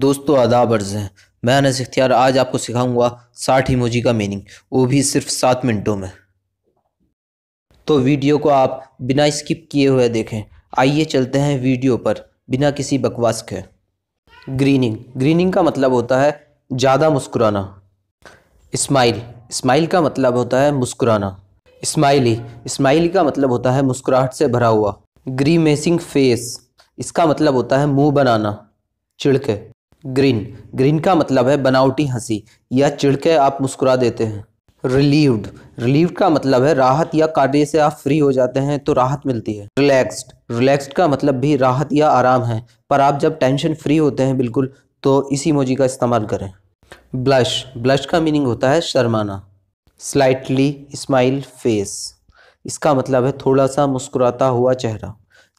दोस्तों आदाब अर्ज हैं मैं अनस इख्तियार आज आपको सिखाऊंगा साठ इमोजी का मीनिंग वो भी सिर्फ सात मिनटों में तो वीडियो को आप बिना स्किप किए हुए देखें आइए चलते हैं वीडियो पर बिना किसी बकवास के ग्रीनिंग ग्रीनिंग का मतलब होता है ज़्यादा मुस्कुराना स्माइल स्माइल का मतलब होता है मुस्कुराना स्माइली स्माइली का मतलब होता है मुस्कुराहट से भरा हुआ ग्रीमेसिंग फेस इसका मतलब होता है मुंह बनाना चिड़के ग्रीन ग्रीन का मतलब है बनावटी हंसी या चिड़के आप मुस्कुरा देते हैं रिलीव्ड रिलीव्ड का मतलब है राहत या कार्य से आप फ्री हो जाते हैं तो राहत मिलती है रिलैक्स्ड रिलैक्स्ड का मतलब भी राहत या आराम है पर आप जब टेंशन फ्री होते हैं बिल्कुल तो इसी मोजी का इस्तेमाल करें ब्लश ब्लश का मीनिंग होता है शर्माना स्लाइटली स्माइल फेस इसका मतलब है थोड़ा सा मुस्कुराता हुआ चेहरा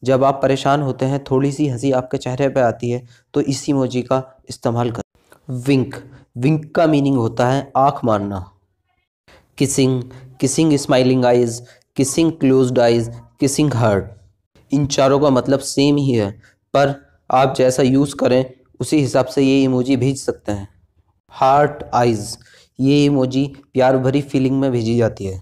जब आप परेशान होते हैं थोड़ी सी हंसी आपके चेहरे पर आती है तो इसी मोजी का इस्तेमाल कर विंक विंक का मीनिंग होता है आँख मारना kissing kissing smiling eyes kissing closed eyes kissing heart इन चारों का मतलब सेम ही है पर आप जैसा यूज़ करें उसी हिसाब से ये इमोजी भेज सकते हैं हार्ट आइज ये इमोजी प्यार भरी फीलिंग में भेजी जाती है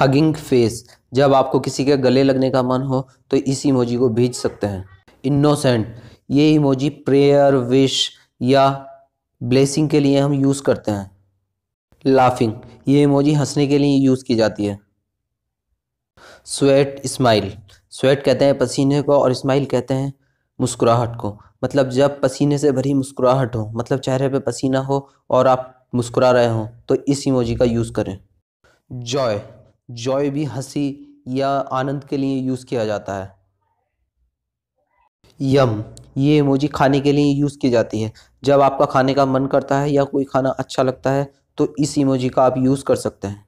हगिंग फेस जब आपको किसी के गले लगने का मन हो तो इस इमोजी को भेज सकते हैं इनोसेंट ये इमोजी प्रेयर विश या ब्लेसिंग के लिए हम यूज़ करते हैं लाफिंग ये इमोजी हंसने के लिए यूज़ की जाती है स्वेट स्माइल स्वेट कहते हैं पसीने को और स्माइल कहते हैं मुस्कुराहट को मतलब जब पसीने से भरी मुस्कुराहट हो मतलब चेहरे पे पसीना हो और आप मुस्कुरा रहे हों तो इस इमोजी का यूज़ करें जॉय जॉय भी हंसी या आनंद के लिए यूज़ किया जाता है यम ये इमोजी खाने के लिए यूज़ की जाती है जब आपका खाने का मन करता है या कोई खाना अच्छा लगता है तो इस इमोजी का आप यूज़ कर सकते हैं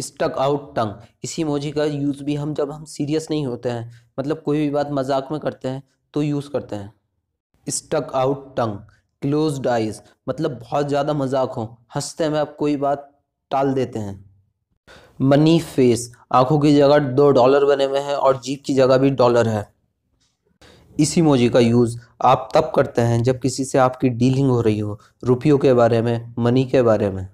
स्टक आउट टंग इस इमोजी का यूज़ भी हम जब हम सीरियस नहीं होते हैं मतलब कोई भी बात मजाक में करते हैं तो यूज़ करते हैं stuck out tongue close eyes मतलब बहुत ज़्यादा मजाक हो हंसते में आप कोई बात टाल देते हैं मनी फेस आंखों की जगह दो डॉलर बने हुए हैं और जीप की जगह भी डॉलर है इस इमोजी का यूज़ आप तब करते हैं जब किसी से आपकी डीलिंग हो रही हो रुपयों के बारे में मनी के बारे में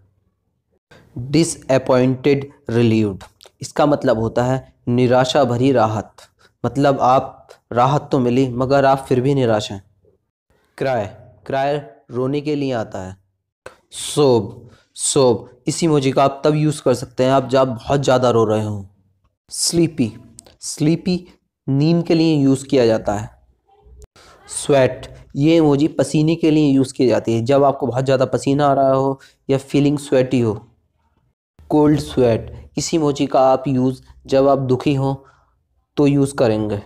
डिसअपॉइंटेड रिलीव्ड इसका मतलब होता है निराशा भरी राहत मतलब आप राहत तो मिली मगर आप फिर भी निराश हैं क्राय क्राय रोने के लिए आता है सोब so, इस इमोजी का आप तब यूज़ कर सकते हैं आप जब बहुत ज़्यादा रो रहे हों स्लीपी स्लीपी नींद के लिए यूज़ किया जाता है स्वेट ये इमोजी पसीने के लिए यूज़ की जाती है जब आपको बहुत ज़्यादा पसीना आ रहा हो या फीलिंग स्वेटी हो कोल्ड स्वेट इस इमोजी का आप यूज़ जब आप दुखी हों तो यूज़ करेंगे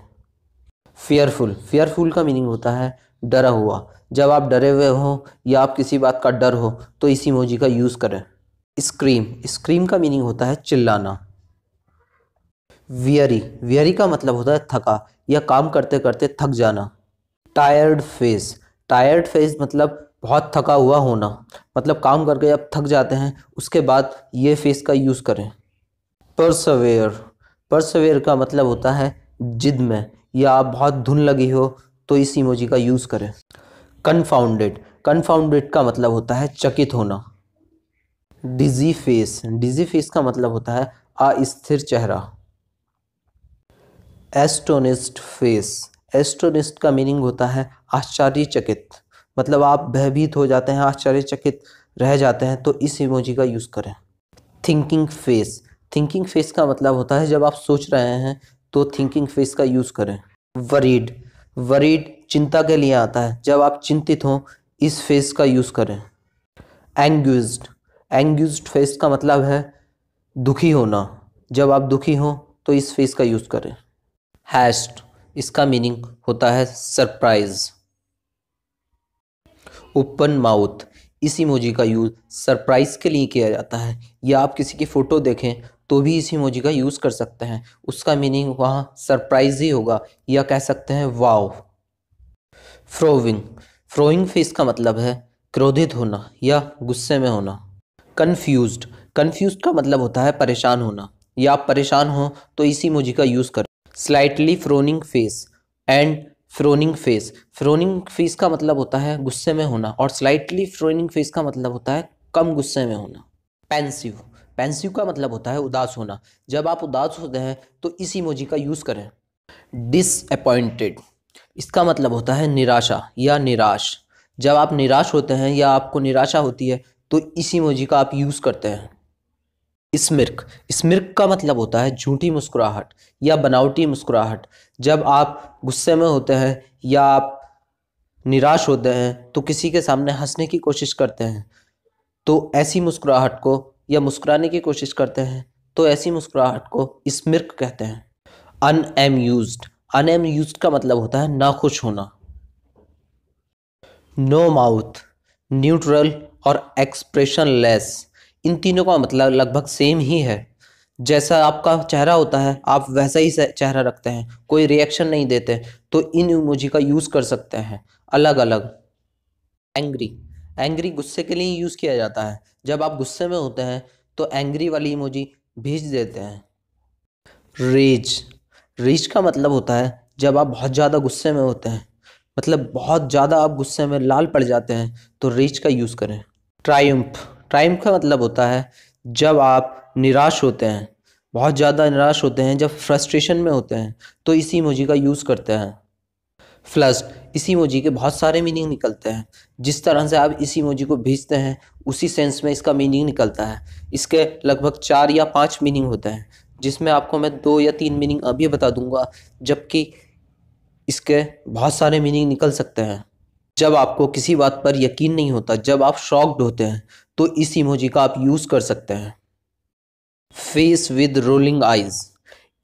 फेयरफुल फेयरफुल का मीनिंग होता है डरा हुआ जब आप डरे हुए हों या आप किसी बात का डर हो तो इस इमोजी का यूज़ करें स्क्रीम स्क्रीम का मीनिंग होता है चिल्लाना वियरी वियरी का मतलब होता है थका या काम करते करते थक जाना टायर्ड फेस टायर्ड फेस मतलब बहुत थका हुआ होना मतलब काम करके आप थक जाते हैं उसके बाद ये फेस का यूज़ करें परसवेयर परसवेयर का मतलब होता है जिद में या आप बहुत धुन लगी हो तो इस इमोजी का यूज़ करें कन्फाउंडेड कन्फाउंडेड का मतलब होता है चकित होना डिजी फेस डिजी फेस का मतलब होता है अस्थिर चेहरा एस्टोनिस्ट फेस एस्टोनिस्ट का मीनिंग होता है आश्चर्यचकित मतलब आप भयभीत हो जाते हैं आश्चर्यचकित रह जाते हैं तो इस इमोजी का यूज़ करें थिंकिंग फेस थिंकिंग फेस का मतलब होता है जब आप सोच रहे हैं तो थिंकिंग फेस का यूज़ करें वरीड वरीड चिंता के लिए आता है जब आप चिंतित हों इस फेस का यूज़ करें एंग्यूज एंग्यूज फेस का मतलब है दुखी होना जब आप दुखी हों तो इस फेस का यूज़ करें हैस्ट इसका मीनिंग होता है सरप्राइज ओपन माउथ इस इमोजी का यूज़ सरप्राइज के लिए किया जाता है या आप किसी की फ़ोटो देखें तो भी इस इमोजी का यूज़ कर सकते हैं उसका मीनिंग वहाँ सरप्राइज ही होगा या कह सकते हैं वाव फ्रोविंग फ्रोइंग फेस का मतलब है क्रोधित होना या गुस्से में होना कन्फ्यूज कन्फ्यूज का मतलब होता है परेशान होना या आप परेशान हो तो इसी इमोजी का यूज़ करो slightly frowning face and frowning face frowning face का मतलब होता है गुस्से में होना और स्लाइटली फ्रोनिंग फेस का मतलब होता है कम गुस्से में होना पेंसिव पेंसिव का मतलब होता है उदास होना जब आप उदास होते हैं तो इसी मोजी का यूज़ करें डिसअपॉइंटेड इसका मतलब होता है निराशा या निराश जब आप निराश होते हैं या आपको निराशा होती है तो इसी मोजी का आप यूज़ करते हैं स्मिर्क स्मिर्क का मतलब होता है झूठी मुस्कुराहट या बनावटी मुस्कुराहट जब आप गुस्से में होते हैं या आप निराश होते हैं तो किसी के सामने हंसने की कोशिश करते हैं तो ऐसी मुस्कुराहट को या मुस्कुराने की कोशिश करते हैं तो ऐसी मुस्कुराहट को स्मिर्क कहते हैं अन यूज का मतलब होता है ना खुश होना नो माउथ न्यूट्रल और एक्सप्रेशन लेस इन तीनों का मतलब लगभग सेम ही है जैसा आपका चेहरा होता है आप वैसा ही चेहरा रखते हैं कोई रिएक्शन नहीं देते तो इन इमोजी का यूज़ कर सकते हैं अलग अलग एंग्री एंग्री गुस्से के लिए यूज़ किया जाता है जब आप गुस्से में होते हैं तो एंग्री वाली इमोजी भेज देते हैं रेज रेज का मतलब होता है जब आप बहुत ज़्यादा गुस्से में होते हैं मतलब बहुत ज़्यादा आप गुस्से में लाल पड़ जाते हैं तो रेज का यूज़ करें ट्रायम्फ ट्रायम्फ का मतलब होता है जब आप निराश होते हैं बहुत ज़्यादा निराश होते हैं जब फ्रस्ट्रेशन में होते हैं तो इसी इमोजी का यूज़ करते हैं फ्लस्ट इसी मोजी के बहुत सारे मीनिंग निकलते हैं जिस तरह से आप इसी मोजी को भेजते हैं उसी सेंस में इसका मीनिंग निकलता है इसके लगभग चार या पाँच मीनिंग होते हैं जिसमें आपको मैं दो या तीन मीनिंग अभी बता दूंगा जबकि इसके बहुत सारे मीनिंग निकल सकते हैं जब आपको किसी बात पर यकीन नहीं होता जब आप शॉक्ड होते हैं तो इस इमोजी का आप यूज़ कर सकते हैं फेस विद रोलिंग आइज़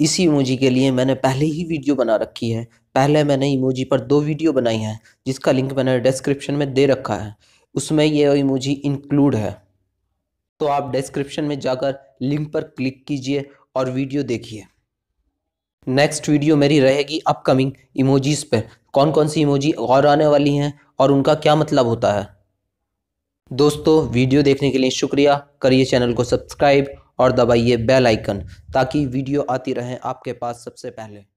इसी इमोजी के लिए मैंने पहले ही वीडियो बना रखी है पहले मैंने इमोजी पर दो वीडियो बनाई हैं जिसका लिंक मैंने डिस्क्रिप्शन में दे रखा है उसमें यह इमोजी इंक्लूड है तो आप डिस्क्रिप्शन में जाकर लिंक पर क्लिक कीजिए और वीडियो देखिए नेक्स्ट वीडियो मेरी रहेगी अपकमिंग इमोजीज़ पर कौन कौन सी इमोजी और आने वाली हैं और उनका क्या मतलब होता है दोस्तों वीडियो देखने के लिए शुक्रिया करिए चैनल को सब्सक्राइब और दबाइए बेल आइकन ताकि वीडियो आती रहें आपके पास सबसे पहले